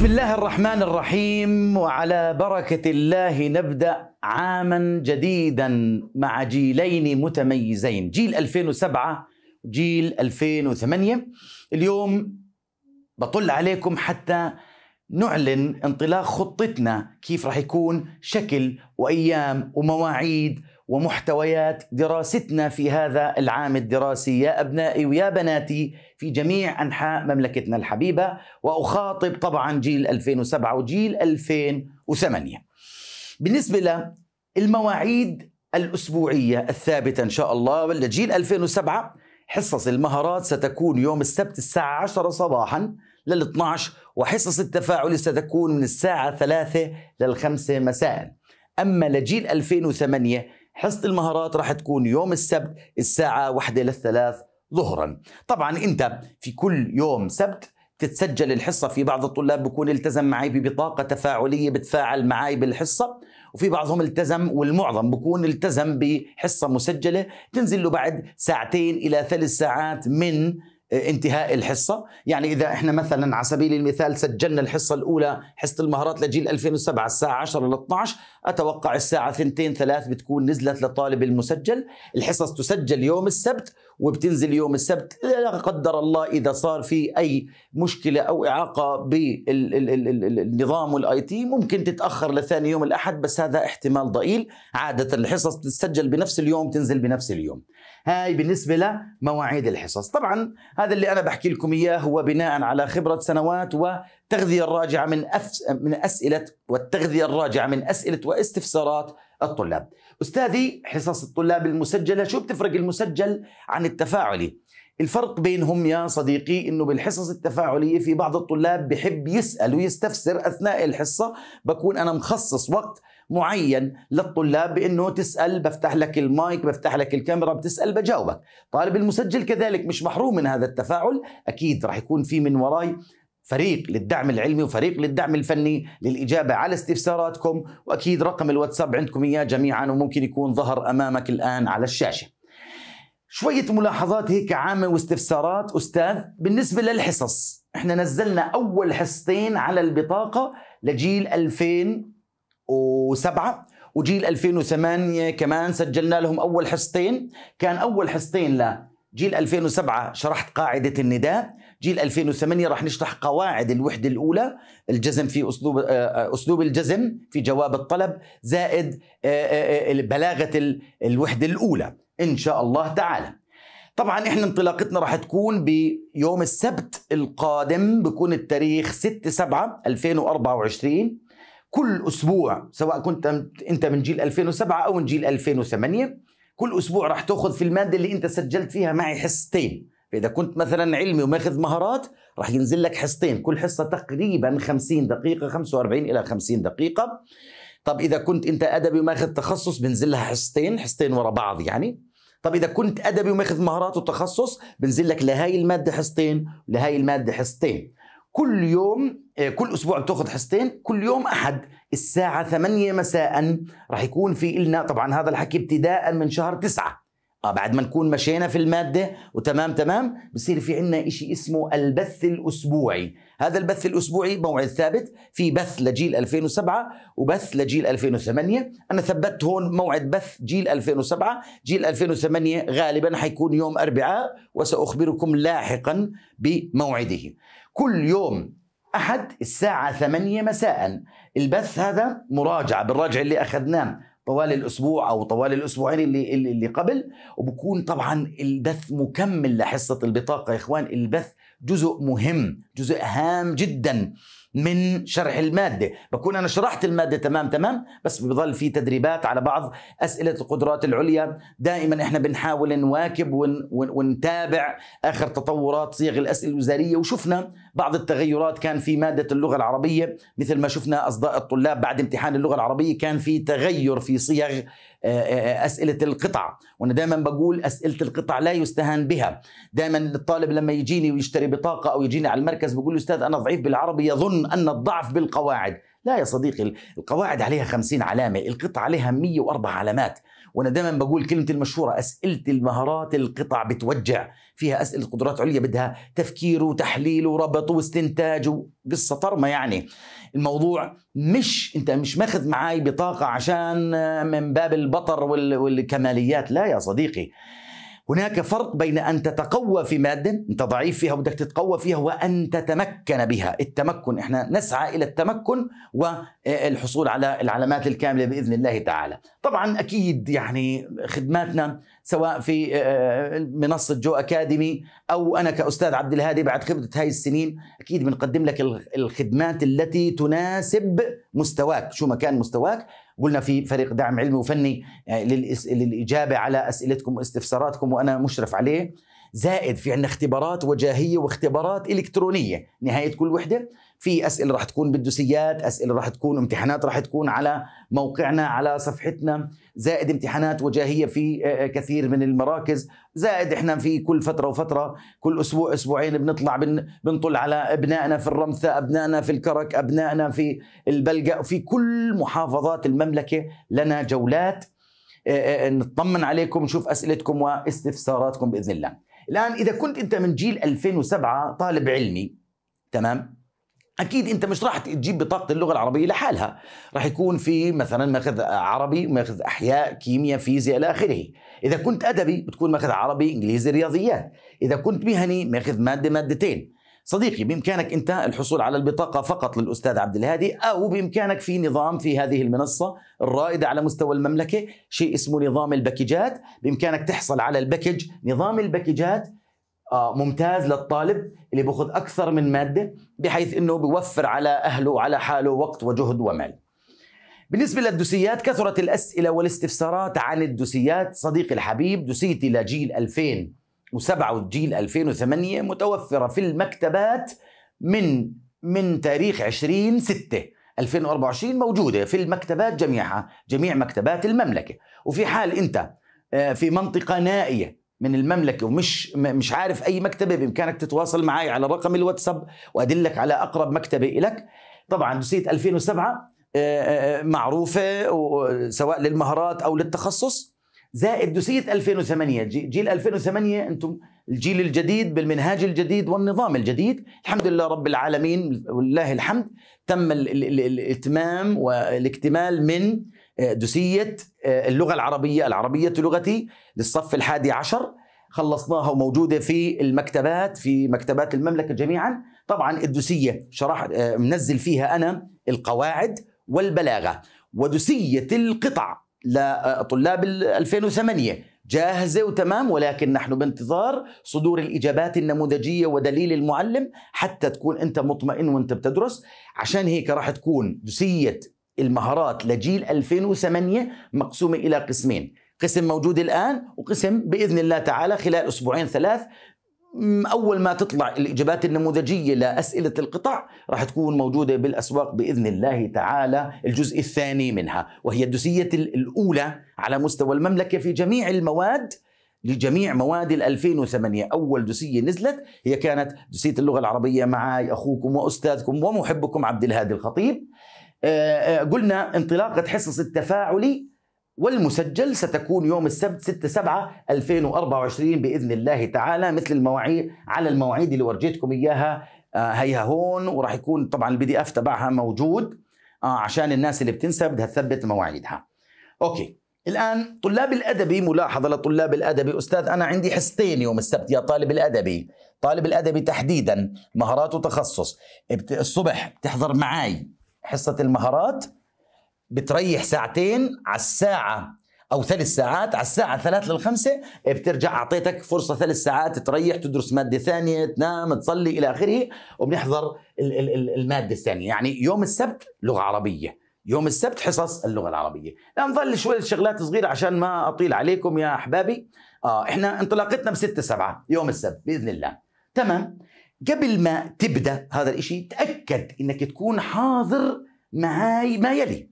بسم الله الرحمن الرحيم وعلى بركة الله نبدأ عاما جديدا مع جيلين متميزين جيل 2007 وجيل 2008 اليوم بطل عليكم حتى نعلن انطلاق خطتنا كيف راح يكون شكل وأيام ومواعيد ومحتويات دراستنا في هذا العام الدراسي يا ابنائي ويا بناتي في جميع انحاء مملكتنا الحبيبه واخاطب طبعا جيل 2007 وجيل 2008. بالنسبه للمواعيد الاسبوعيه الثابته ان شاء الله ولا جيل 2007 حصص المهارات ستكون يوم السبت الساعه 10 صباحا لل 12 وحصص التفاعل ستكون من الساعه 3 5 مساء. اما لجيل 2008 حصة المهارات راح تكون يوم السبت الساعة واحدة للثلاث ظهرا طبعا أنت في كل يوم سبت تتسجل الحصة في بعض الطلاب بكون التزم معي ببطاقة تفاعلية بتفاعل معي بالحصة وفي بعضهم التزم والمعظم بكون التزم بحصة مسجلة تنزل له بعد ساعتين إلى ثلاث ساعات من انتهاء الحصة يعني إذا إحنا مثلا على سبيل المثال سجلنا الحصة الأولى حصة المهارات لجيل 2007 الساعة 10 ل 12 أتوقع الساعة 2 3 بتكون نزلت لطالب المسجل الحصص تسجل يوم السبت وبتنزل يوم السبت لا قدر الله إذا صار في أي مشكلة أو إعاقة بالنظام والآي تي ممكن تتأخر لثاني يوم الأحد بس هذا احتمال ضئيل عادة الحصص تتسجل بنفس اليوم تنزل بنفس اليوم هاي بالنسبة لمواعيد الحصص طبعا هذا اللي أنا بحكي لكم إياه هو بناء على خبرة سنوات وتغذية الراجعة من, أف... من أسئلة والتغذية الراجعة من أسئلة واستفسارات الطلاب أستاذي حصص الطلاب المسجلة شو بتفرق المسجل عن التفاعلي الفرق بينهم يا صديقي انه بالحصص التفاعليه في بعض الطلاب بحب يسال ويستفسر اثناء الحصه بكون انا مخصص وقت معين للطلاب بانه تسال بفتح لك المايك بفتح لك الكاميرا بتسال بجاوبك طالب المسجل كذلك مش محروم من هذا التفاعل اكيد راح يكون في من وراي فريق للدعم العلمي وفريق للدعم الفني للإجابة على استفساراتكم وأكيد رقم الواتساب عندكم إياه جميعا وممكن يكون ظهر أمامك الآن على الشاشة شوية ملاحظات هيك عامة واستفسارات أستاذ بالنسبة للحصص احنا نزلنا أول حصتين على البطاقة لجيل 2000 2007 وجيل 2008 كمان سجلنا لهم اول حصتين كان اول حصتين لا جيل 2007 شرحت قاعدة النداء جيل 2008 راح نشرح قواعد الوحدة الأولى الجزم في أسلوب آه، آه، أسلوب الجزم في جواب الطلب زائد آه، بلاغة الوحدة الأولى إن شاء الله تعالى طبعا احنا انطلاقتنا راح تكون بيوم السبت القادم بكون التاريخ 6 7 2024 كل اسبوع سواء كنت انت من جيل 2007 او من جيل 2008 كل اسبوع راح تاخذ في الماده اللي انت سجلت فيها معي حصتين فاذا كنت مثلا علمي وماخذ مهارات راح ينزل لك حصتين كل حصه تقريبا 50 دقيقه 45 الى 50 دقيقه طب اذا كنت انت ادبي وماخذ تخصص بنزل لها حصتين حصتين ورا بعض يعني طب اذا كنت ادبي وماخذ مهارات وتخصص بنزل لك لهاي الماده حصتين ولهاي الماده حصتين كل يوم آه، كل اسبوع بتاخذ حصتين كل يوم احد الساعه 8 مساء رح يكون في إلنا طبعا هذا الحكي ابتداء من شهر 9 اه بعد ما نكون مشينا في الماده وتمام تمام بصير في عندنا شيء اسمه البث الاسبوعي هذا البث الاسبوعي موعد ثابت في بث لجيل 2007 وبث لجيل 2008 انا ثبتت هون موعد بث جيل 2007 جيل 2008 غالبا حيكون يوم اربعاء وساخبركم لاحقا بموعده كل يوم احد الساعه 8 مساء البث هذا مراجعه بالراجع اللي اخذناه طوال الاسبوع او طوال الاسبوعين اللي اللي قبل وبكون طبعا البث مكمل لحصه البطاقه يا اخوان البث جزء مهم جزء هام جدا من شرح الماده بكون انا شرحت الماده تمام تمام بس بضل في تدريبات على بعض اسئله القدرات العليا دائما احنا بنحاول نواكب ونتابع اخر تطورات صيغ الاسئله الوزاريه وشفنا بعض التغيرات كان في ماده اللغه العربيه مثل ما شفنا اصداء الطلاب بعد امتحان اللغه العربيه كان في تغير في صيغ آه، آه، آه، اسئله القطع وانا دائما بقول اسئله القطع لا يستهان بها دائما الطالب لما يجيني ويشتري بطاقه او يجيني على المركز المركز بيقول له استاذ انا ضعيف بالعربي يظن ان الضعف بالقواعد لا يا صديقي القواعد عليها 50 علامة القطع عليها 104 علامات وأنا دائما بقول كلمة المشهورة أسئلة المهارات القطع بتوجع فيها أسئلة قدرات عليا بدها تفكير وتحليل وربط واستنتاج وقصة طرمة يعني الموضوع مش أنت مش ماخذ معاي بطاقة عشان من باب البطر والكماليات لا يا صديقي هناك فرق بين أن تتقوى في مادة أنت ضعيف فيها وبدك تتقوى فيها وأن تتمكن بها التمكن إحنا نسعى إلى التمكن والحصول على العلامات الكاملة بإذن الله تعالى طبعا أكيد يعني خدماتنا سواء في آه، منصة جو أكاديمي أو أنا كأستاذ عبد الهادي بعد خبرة هاي السنين أكيد بنقدم لك الخدمات التي تناسب مستواك شو ما كان مستواك قلنا في فريق دعم علمي وفني آه، للاجابه على اسئلتكم واستفساراتكم وانا مشرف عليه زائد في عندنا اختبارات وجاهيه واختبارات الكترونيه نهايه كل وحده في اسئله راح تكون بالدوسيات اسئله راح تكون امتحانات راح تكون على موقعنا على صفحتنا زائد امتحانات وجاهيه في آه، آه، كثير من المراكز زائد احنا في كل فتره وفتره كل اسبوع اسبوعين بنطلع بن بنطل على ابنائنا في الرمثة ابنائنا في الكرك ابنائنا في البلقاء في كل محافظات المملكه لنا جولات آه، نطمن عليكم نشوف اسئلتكم واستفساراتكم باذن الله الان اذا كنت انت من جيل 2007 طالب علمي تمام اكيد انت مش راح تجيب بطاقه اللغه العربيه لحالها راح يكون في مثلا ماخذ عربي ماخذ احياء كيمياء فيزياء الى اخره اذا كنت ادبي بتكون ماخذ عربي انجليزي رياضيات اذا كنت مهني ماخذ ماده مادتين صديقي بامكانك انت الحصول على البطاقه فقط للاستاذ عبد الهادي او بامكانك في نظام في هذه المنصه الرائده على مستوى المملكه شيء اسمه نظام الباكجات بامكانك تحصل على الباكج نظام الباكجات آه، ممتاز للطالب اللي بياخذ اكثر من ماده بحيث انه بيوفر على اهله وعلى حاله وقت وجهد ومال بالنسبة للدوسيات كثرت الأسئلة والاستفسارات عن الدوسيات صديقي الحبيب دوسيتي لجيل 2000 وسبعة والجيل 2008 متوفرة في المكتبات من من تاريخ 20 6 2024 موجودة في المكتبات جميعها جميع مكتبات المملكة وفي حال أنت آه، في منطقة نائية من المملكة ومش مش عارف أي مكتبة بإمكانك تتواصل معي على رقم الواتساب وأدلك على أقرب مكتبة إلك طبعا دوسية 2007 آه، آه، معروفة سواء للمهارات أو للتخصص زائد دوسية 2008 جيل 2008 أنتم الجيل الجديد بالمنهاج الجديد والنظام الجديد الحمد لله رب العالمين ولله الحمد تم الاتمام والاكتمال من آه، دوسية آه، اللغة العربية العربية لغتي للصف الحادي عشر خلصناها وموجودة في المكتبات في مكتبات المملكة جميعا طبعا الدوسية شرح آه، منزل فيها أنا القواعد والبلاغة ودوسية القطع لطلاب آه، 2008 جاهزة وتمام ولكن نحن بانتظار صدور الإجابات النموذجية ودليل المعلم حتى تكون أنت مطمئن وأنت بتدرس عشان هيك راح تكون جسية المهارات لجيل 2008 مقسومة إلى قسمين قسم موجود الآن وقسم بإذن الله تعالى خلال أسبوعين ثلاث اول ما تطلع الاجابات النموذجيه لاسئله القطع راح تكون موجوده بالاسواق باذن الله تعالى الجزء الثاني منها وهي الدوسيه الاولى على مستوى المملكه في جميع المواد لجميع مواد ال 2008 اول دوسيه نزلت هي كانت دوسيه اللغه العربيه معي اخوكم واستاذكم ومحبكم عبد الهادي الخطيب آه، آه، قلنا انطلاقه حصص التفاعلي والمسجل ستكون يوم السبت 6 7 2024 باذن الله تعالى مثل المواعيد على المواعيد اللي ورجيتكم اياها آه، هيها هون وراح يكون طبعا البي دي اف تبعها موجود آه، عشان الناس اللي بتنسى بدها تثبت مواعيدها. اوكي الان طلاب الادبي ملاحظه لطلاب الادبي استاذ انا عندي حصتين يوم السبت يا طالب الادبي طالب الادبي تحديدا مهارات وتخصص الصبح بتحضر معي حصه المهارات بتريح ساعتين على الساعة أو ثلاث ساعات على الساعة ثلاث للخمسة بترجع أعطيتك فرصة ثلاث ساعات تريح تدرس مادة ثانية تنام تصلي إلى آخره وبنحضر المادة الثانية يعني يوم السبت لغة عربية يوم السبت حصص اللغة العربية نظل شوية شغلات صغيرة عشان ما أطيل عليكم يا أحبابي آه إحنا انطلاقتنا بستة سبعة يوم السبت بإذن الله تمام قبل ما تبدأ هذا الإشي تأكد إنك تكون حاضر معاي ما يلي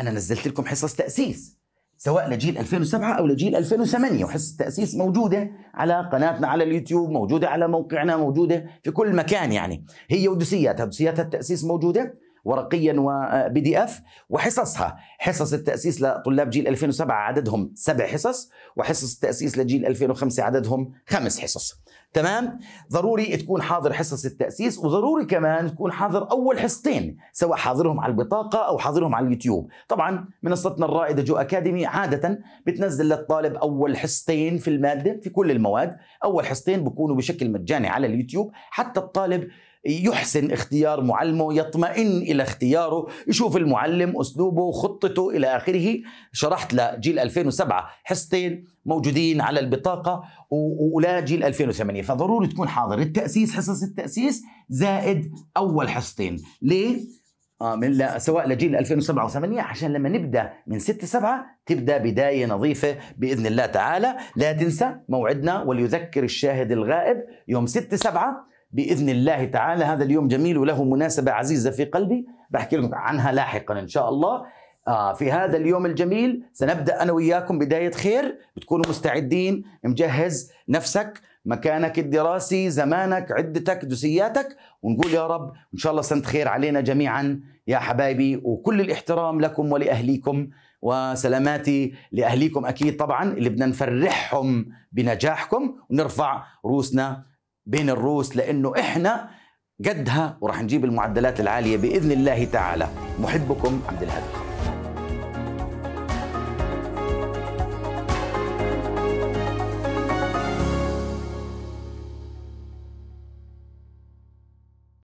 انا نزلت لكم حصص تاسيس سواء لجيل 2007 او لجيل 2008 وحصص التاسيس موجوده على قناتنا على اليوتيوب موجوده على موقعنا موجوده في كل مكان يعني هي ودسياتها ودسياتها التاسيس موجوده ورقيا وبي آه، دي اف وحصصها حصص التاسيس لطلاب جيل 2007 عددهم سبع حصص وحصص التاسيس لجيل 2005 عددهم خمس حصص تمام ضروري تكون حاضر حصص التاسيس وضروري كمان تكون حاضر اول حصتين سواء حاضرهم على البطاقه او حاضرهم على اليوتيوب طبعا منصتنا الرائده جو اكاديمي عاده بتنزل للطالب اول حصتين في الماده في كل المواد اول حصتين بكونوا بشكل مجاني على اليوتيوب حتى الطالب يحسن اختيار معلمه يطمئن إلى اختياره يشوف المعلم أسلوبه خطته إلى آخره شرحت لجيل 2007 حصتين موجودين على البطاقة ولا جيل 2008 فضروري تكون حاضر التأسيس حصص التأسيس زائد أول حصتين ليه؟ آه، من لا سواء لجيل 2007 و8 عشان لما نبدا من 6 7 تبدا بدايه نظيفه باذن الله تعالى لا تنسى موعدنا وليذكر الشاهد الغائب يوم 6 7 باذن الله تعالى هذا اليوم جميل وله مناسبه عزيزه في قلبي بحكي لكم عنها لاحقا ان شاء الله آه في هذا اليوم الجميل سنبدا انا وياكم بدايه خير بتكونوا مستعدين مجهز نفسك مكانك الدراسي زمانك عدتك دوسياتك ونقول يا رب ان شاء الله سنه خير علينا جميعا يا حبايبي وكل الاحترام لكم ولاهليكم وسلاماتي لاهليكم اكيد طبعا اللي بدنا نفرحهم بنجاحكم ونرفع رؤوسنا بين الروس لأنه إحنا قدها وراح نجيب المعدلات العالية بإذن الله تعالى محبكم عبد الهادي